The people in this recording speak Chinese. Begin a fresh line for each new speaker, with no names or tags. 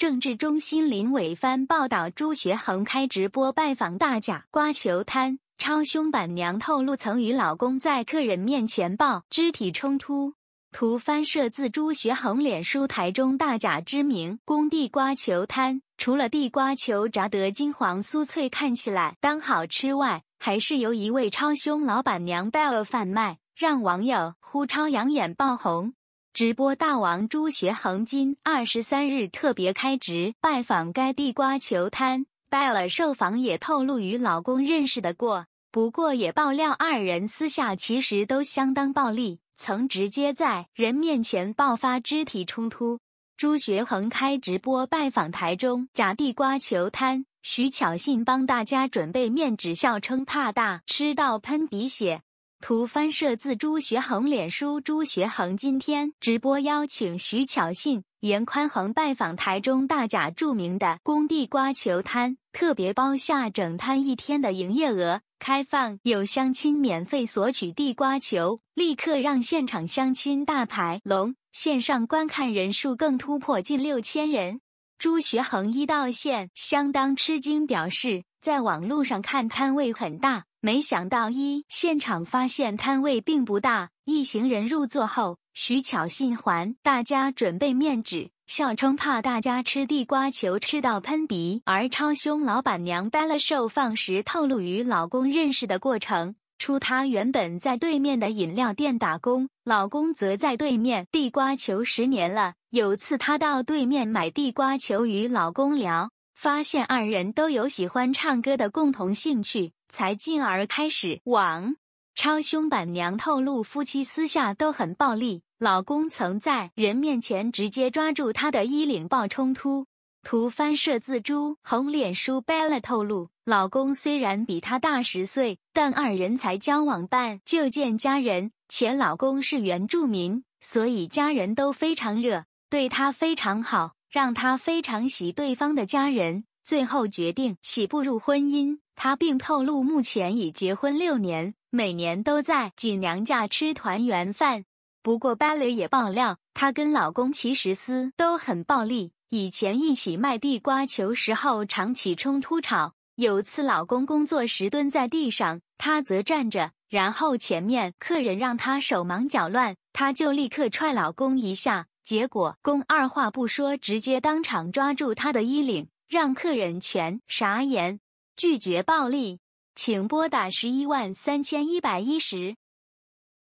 政治中心林伟帆报道：朱学恒开直播拜访大贾瓜球摊，超凶板娘透露曾与老公在客人面前爆肢体冲突。图翻摄自朱学恒脸书台中大贾知名工地瓜球摊，除了地瓜球炸得金黄酥脆，看起来当好吃外，还是由一位超凶老板娘 Bell 贩卖，让网友呼超养眼爆红。直播大王朱学恒今二十三日特别开直拜访该地瓜球摊，拜尔受访也透露与老公认识的过，不过也爆料二人私下其实都相当暴力，曾直接在人面前爆发肢体冲突。朱学恒开直播拜访台中假地瓜球摊，徐巧信帮大家准备面纸，笑称怕大吃到喷鼻血。图翻摄自朱学恒脸书。朱学恒今天直播邀请徐巧信、严宽恒拜访台中大甲著名的工地瓜球摊，特别包下整摊一天的营业额，开放有相亲免费索取地瓜球，立刻让现场相亲大排龙。线上观看人数更突破近六千人。朱学恒一到线，相当吃惊，表示。在网路上看摊位很大，没想到一现场发现摊位并不大。一行人入座后，徐巧信还大家准备面纸，笑称怕大家吃地瓜球吃到喷鼻。而超凶老板娘白了瘦放时透露，与老公认识的过程：出她原本在对面的饮料店打工，老公则在对面地瓜球十年了。有次她到对面买地瓜球，与老公聊。发现二人都有喜欢唱歌的共同兴趣，才进而开始网。超凶板娘透露，夫妻私下都很暴力，老公曾在人面前直接抓住她的衣领爆冲突。图翻设自猪红脸书 Bella 透露，老公虽然比她大十岁，但二人才交往半就见家人。前老公是原住民，所以家人都非常热，对她非常好。让他非常喜对方的家人，最后决定起步入婚姻。他并透露目前已结婚六年，每年都在锦娘家吃团圆饭。不过 l 蕾也爆料，她跟老公其实私都很暴力。以前一起卖地瓜球时候常起冲突吵，有次老公工作时蹲在地上，她则站着，然后前面客人让她手忙脚乱，她就立刻踹老公一下。结果，公二话不说，直接当场抓住他的衣领，让客人全傻眼。拒绝暴力，请拨打十一万三千一百一十。